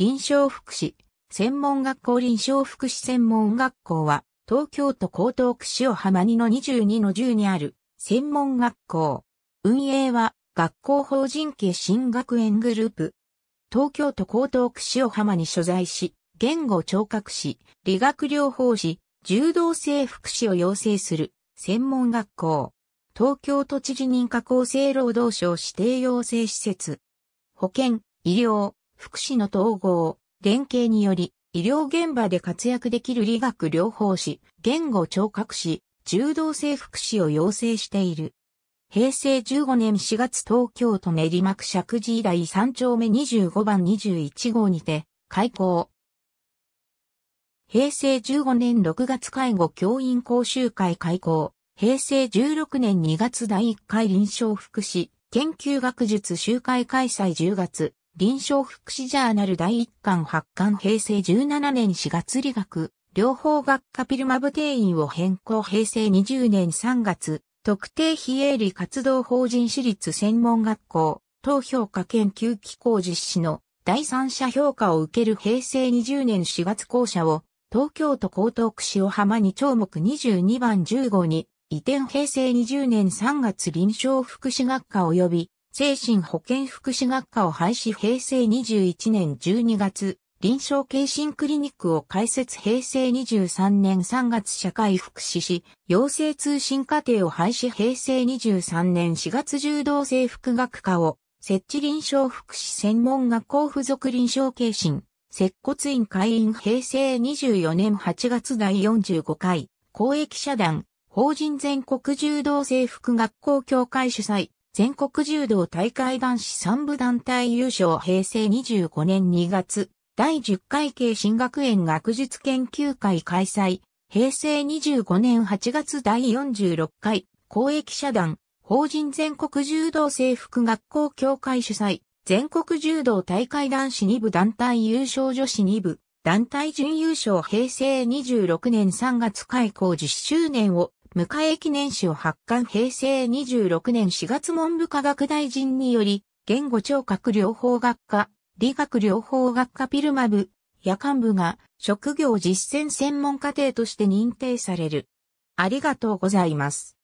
臨床福祉、専門学校臨床福祉専門学校は、東京都江東区塩浜2の22の10にある専門学校。運営は学校法人系新学園グループ。東京都江東区塩浜に所在し、言語聴覚士、理学療法士、柔道整復祉を養成する専門学校。東京都知事認可厚生労働省指定養成施設。保健、医療、福祉の統合、連携により、医療現場で活躍できる理学療法士、言語聴覚士、柔道整復祉を養成している。平成15年4月東京都練馬区石寺以来3丁目25番21号にて、開校。平成15年6月介護教員講習会開校。平成16年2月第1回臨床福祉研究学術集会開催10月。臨床福祉ジャーナル第1巻発刊平成17年4月理学、療法学科ピルマブ定員を変更平成20年3月、特定非営利活動法人私立専門学校、等評価研究機構実施の第三者評価を受ける平成20年4月校舎を東京都江東区塩浜に丁目22番10号に移転平成20年3月臨床福祉学科及び精神保健福祉学科を廃止平成21年12月、臨床検診クリニックを開設平成23年3月社会福祉士、養成通信課程を廃止平成23年4月柔道整復学科を設置臨床福祉専門学校附属臨床検診、接骨院会員平成24年8月第45回、公益社団、法人全国柔道整復学校協会主催、全国柔道大会男子3部団体優勝平成25年2月、第10回系新学園学術研究会開催、平成25年8月第46回、公益社団、法人全国柔道制服学校協会主催、全国柔道大会男子2部団体優勝女子2部、団体準優勝平成26年3月開校10周年を迎え記念誌を発刊平成26年4月文部科学大臣により、言語聴覚療法学科、理学療法学科ピルマ部、夜間部が職業実践専門課程として認定される。ありがとうございます。